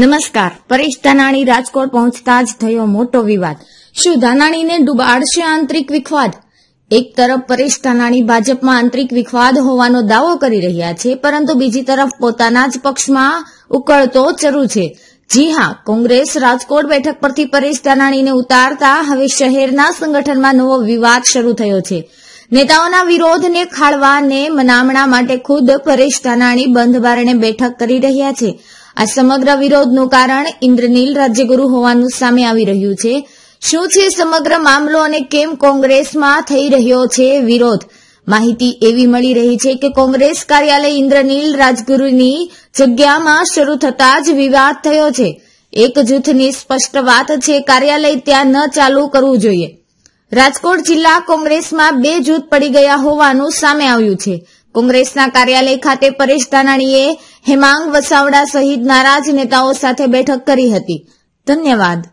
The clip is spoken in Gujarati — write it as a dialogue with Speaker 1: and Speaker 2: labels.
Speaker 1: નમસ્કાર પરેશ ધાનાણી રાજકોટ પહોંચતા જ થયો મોટો વિવાદ શું ધાનાણીને ડુબાડશે આંતરિક વિખવાદ એક તરફ પરેશ ધાનાણી ભાજપમાં આંતરિક વિખવાદ હોવાનો દાવો કરી રહ્યા છે પરંતુ બીજી તરફ પોતાના જ પક્ષમાં ઉકળતો ચરુ છે જી હા કોંગ્રેસ રાજકોટ બેઠક પરથી પરેશ ધાનાણીને ઉતારતા હવે શહેરના સંગઠનમાં નવો વિવાદ શરૂ થયો છે નેતાઓના વિરોધને ખાળવાને મનામણા માટે ખુદ પરેશ ધાનાણી બંધ બારણે બેઠક કરી રહ્યા છે આ સમગ્ર વિરોધનું કારણ ઇન્દ્રનીલ રાજ્યગુરુ હોવાનું સામે આવી રહ્યું છે શું છે સમગ્ર મામલો અને કેમ કોંગ્રેસમાં થઈ રહ્યો છે વિરોધ માહિતી એવી મળી રહી છે કે કોંગ્રેસ કાર્યાલય ઇન્દ્રનીલ રાજગુરુની જગ્યામાં શરૂ થતા જ વિવાદ થયો છે એક જૂથની સ્પષ્ટ વાત છે કાર્યાલય ત્યાં ન ચાલુ કરવું જોઈએ રાજકોટ જિલ્લા કોંગ્રેસમાં બે જૂથ પડી ગયા હોવાનું સામે આવ્યું છે કોંગ્રેસના કાર્યાલય ખાતે પરેશ ધાનાણીએ હેમાંગ વસાવડા સહિત નારાજ નેતાઓ સાથે બેઠક કરી હતી ધન્યવાદ